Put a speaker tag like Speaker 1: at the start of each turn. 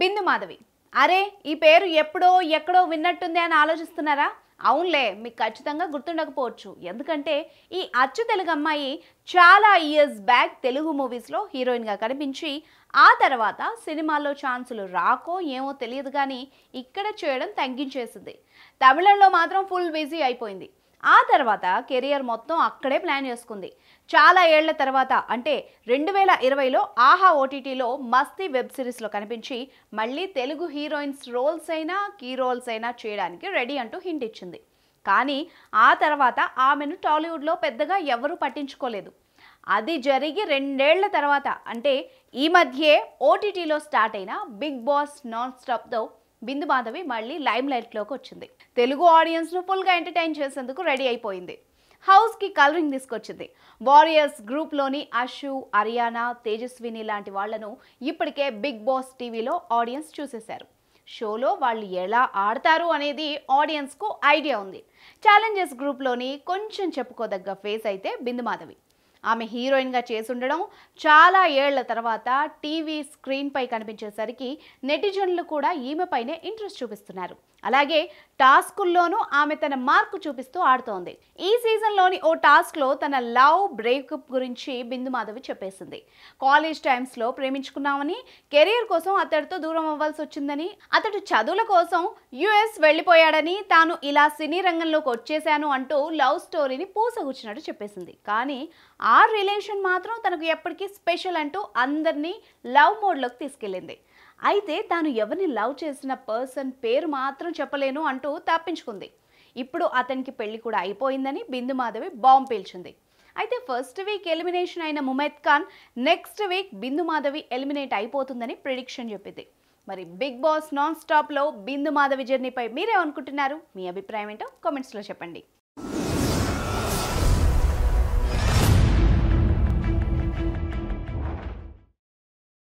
Speaker 1: బిందు మాధవి అరే ఈ పేరు ఎప్పుడో ఎక్కడో విన్నట్టుంది అని ఆలోచిస్తున్నారా అవునులే మీకు ఖచ్చితంగా గుర్తుండకపోవచ్చు ఎందుకంటే ఈ అచ్చు తెలుగు అమ్మాయి చాలా ఇయర్స్ బ్యాక్ తెలుగు మూవీస్లో హీరోయిన్గా కనిపించి ఆ తర్వాత సినిమాల్లో ఛాన్సులు రాకో ఏమో తెలియదు కానీ ఇక్కడ చేయడం తగ్గించేసింది తమిళంలో మాత్రం ఫుల్ బిజీ అయిపోయింది ఆ తర్వాత కెరియర్ మొత్తం అక్కడే ప్లాన్ చేసుకుంది చాలా ఏళ్ల తర్వాత అంటే రెండు వేల ఇరవైలో ఆహా ఓటీటీలో మస్తి వెబ్ సిరీస్లో కనిపించి మళ్ళీ తెలుగు హీరోయిన్స్ రోల్స్ అయినా కీ రోల్స్ అయినా చేయడానికి రెడీ అంటూ హింట్ ఇచ్చింది కానీ ఆ తర్వాత ఆమెను టాలీవుడ్లో పెద్దగా ఎవరూ పట్టించుకోలేదు అది జరిగి రెండేళ్ల తర్వాత అంటే ఈ మధ్యే ఓటీటీలో స్టార్ట్ అయిన బిగ్ బాస్ నాన్ స్టాప్తో బిందు మాధవి మళ్ళీ లైమ్ లైట్లోకి వచ్చింది తెలుగు ఆడియన్స్ను ఫుల్గా ఎంటర్టైన్ చేసేందుకు రెడీ అయిపోయింది హౌస్కి కలరింగ్ తీసుకొచ్చింది వారియర్స్ గ్రూప్లోని అషు అరియానా తేజస్విని లాంటి వాళ్లను ఇప్పటికే బిగ్ బాస్ టీవీలో ఆడియన్స్ చూసేశారు షోలో వాళ్ళు ఎలా ఆడతారు అనేది ఆడియన్స్కు ఐడియా ఉంది ఛాలెంజెస్ గ్రూప్లోని కొంచెం చెప్పుకోదగ్గ ఫేస్ అయితే బిందుమాధవి ఆమె హీరోయిన్గా చేసుండడం చాలా ఏళ్ల తర్వాత టీవీ స్క్రీన్పై కనిపించేసరికి నెటిజన్లు కూడా ఈమెపైనే ఇంట్రెస్ట్ చూపిస్తున్నారు అలాగే టాస్కుల్లోనూ ఆమె తన మార్కు చూపిస్తూ ఆడుతోంది ఈ సీజన్లోని ఓ టాస్క్లో తన లవ్ బ్రేకప్ గురించి బిందు మాధవి చెప్పేసింది కాలేజ్ టైమ్స్లో ప్రేమించుకున్నామని కెరీర్ కోసం అతడితో దూరం అవ్వాల్సి వచ్చిందని అతడు చదువుల కోసం యుఎస్ వెళ్ళిపోయాడని తాను ఇలా సినీ రంగంలోకి వచ్చేశాను అంటూ లవ్ స్టోరీని పూసగుచ్చినట్టు చెప్పేసింది కానీ ఆ రిలేషన్ మాత్రం తనకు ఎప్పటికీ స్పెషల్ అంటూ అందరినీ లవ్ మోడ్లోకి తీసుకెళ్ళింది అయితే తాను ఎవరిని లవ్ చేసిన పర్సన్ పేరు మాత్రం చెప్పలేను అంటూ తప్పించుకుంది ఇప్పుడు అతనికి పెళ్లి కూడా అయిపోయిందని బిందు మాధవి బాంబు పీల్చింది అయితే ఫస్ట్ వీక్ ఎలిమినేషన్ అయిన Mumaith Khan next week Bindu Madhavi eliminate అయిపోతుందని ప్రిడిక్షన్ చెప్పింది మరి బిగ్ బాస్ నాన్ స్టాప్లో బిందు మాధవి జర్నీపై మీరేమనుకుంటున్నారు మీ అభిప్రాయం ఏంటో కామెంట్స్లో చెప్పండి